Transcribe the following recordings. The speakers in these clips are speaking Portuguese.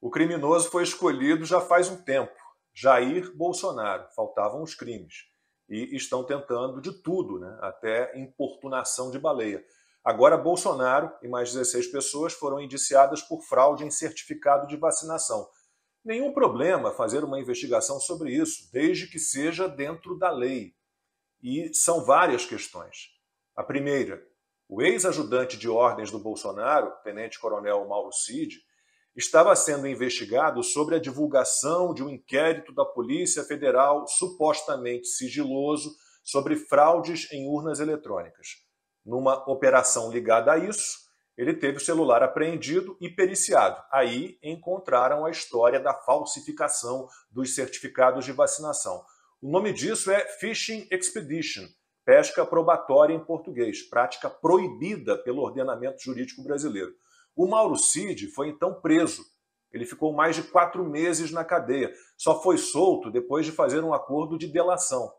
O criminoso foi escolhido já faz um tempo. Jair Bolsonaro. Faltavam os crimes. E estão tentando de tudo, né? até importunação de baleia. Agora, Bolsonaro e mais 16 pessoas foram indiciadas por fraude em certificado de vacinação. Nenhum problema fazer uma investigação sobre isso, desde que seja dentro da lei. E são várias questões. A primeira, o ex-ajudante de ordens do Bolsonaro, tenente-coronel Mauro Cid, estava sendo investigado sobre a divulgação de um inquérito da Polícia Federal supostamente sigiloso sobre fraudes em urnas eletrônicas. Numa operação ligada a isso, ele teve o celular apreendido e periciado. Aí encontraram a história da falsificação dos certificados de vacinação. O nome disso é Fishing Expedition, pesca probatória em português, prática proibida pelo ordenamento jurídico brasileiro. O Mauro Cid foi então preso. Ele ficou mais de quatro meses na cadeia. Só foi solto depois de fazer um acordo de delação.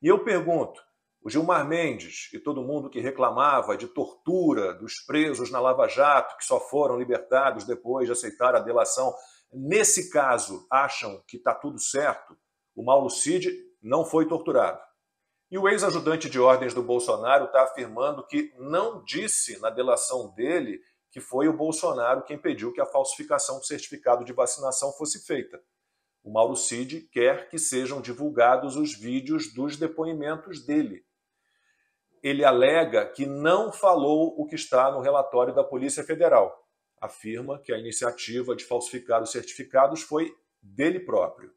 E eu pergunto: o Gilmar Mendes e todo mundo que reclamava de tortura dos presos na Lava Jato, que só foram libertados depois de aceitar a delação, nesse caso acham que está tudo certo? O Mauro Cid não foi torturado. E o ex-ajudante de ordens do Bolsonaro está afirmando que não disse na delação dele que foi o Bolsonaro quem pediu que a falsificação do certificado de vacinação fosse feita. O Mauro Cid quer que sejam divulgados os vídeos dos depoimentos dele. Ele alega que não falou o que está no relatório da Polícia Federal. Afirma que a iniciativa de falsificar os certificados foi dele próprio.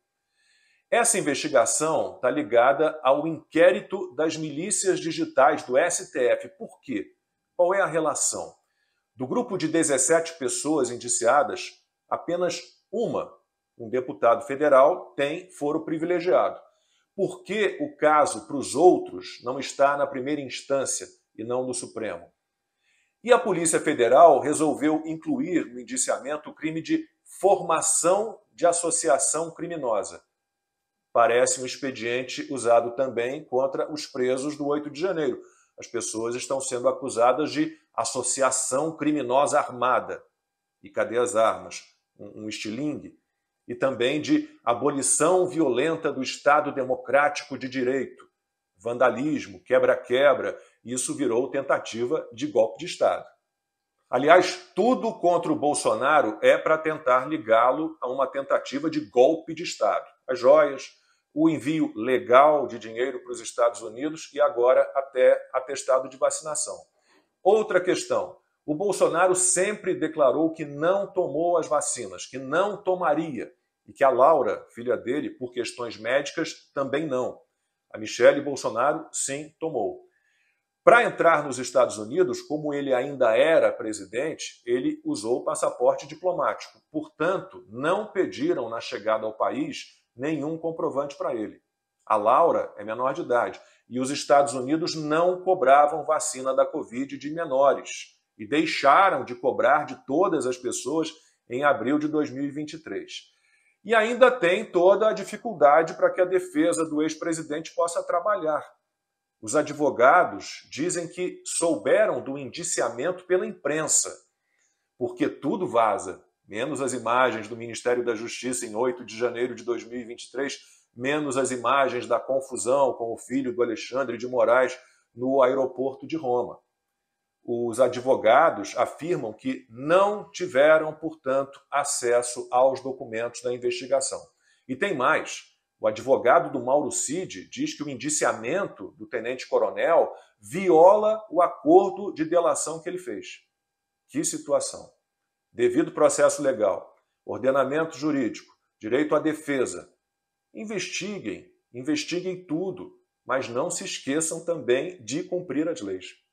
Essa investigação está ligada ao inquérito das milícias digitais do STF. Por quê? Qual é a relação? Do grupo de 17 pessoas indiciadas, apenas uma, um deputado federal, tem foro privilegiado. Por que o caso para os outros não está na primeira instância e não no Supremo? E a Polícia Federal resolveu incluir no indiciamento o crime de formação de associação criminosa. Parece um expediente usado também contra os presos do 8 de janeiro as pessoas estão sendo acusadas de associação criminosa armada. E cadê as armas? Um, um estilingue. E também de abolição violenta do Estado democrático de direito, vandalismo, quebra-quebra. Isso virou tentativa de golpe de Estado. Aliás, tudo contra o Bolsonaro é para tentar ligá-lo a uma tentativa de golpe de Estado. As joias, o envio legal de dinheiro para os Estados Unidos e agora até atestado de vacinação. Outra questão: o Bolsonaro sempre declarou que não tomou as vacinas, que não tomaria, e que a Laura, filha dele, por questões médicas, também não. A Michelle Bolsonaro, sim, tomou. Para entrar nos Estados Unidos, como ele ainda era presidente, ele usou o passaporte diplomático. Portanto, não pediram na chegada ao país nenhum comprovante para ele. A Laura é menor de idade e os Estados Unidos não cobravam vacina da Covid de menores e deixaram de cobrar de todas as pessoas em abril de 2023. E ainda tem toda a dificuldade para que a defesa do ex-presidente possa trabalhar. Os advogados dizem que souberam do indiciamento pela imprensa, porque tudo vaza menos as imagens do Ministério da Justiça em 8 de janeiro de 2023, menos as imagens da confusão com o filho do Alexandre de Moraes no aeroporto de Roma. Os advogados afirmam que não tiveram, portanto, acesso aos documentos da investigação. E tem mais. O advogado do Mauro Cid diz que o indiciamento do tenente-coronel viola o acordo de delação que ele fez. Que situação! devido processo legal, ordenamento jurídico, direito à defesa. Investiguem, investiguem tudo, mas não se esqueçam também de cumprir as leis.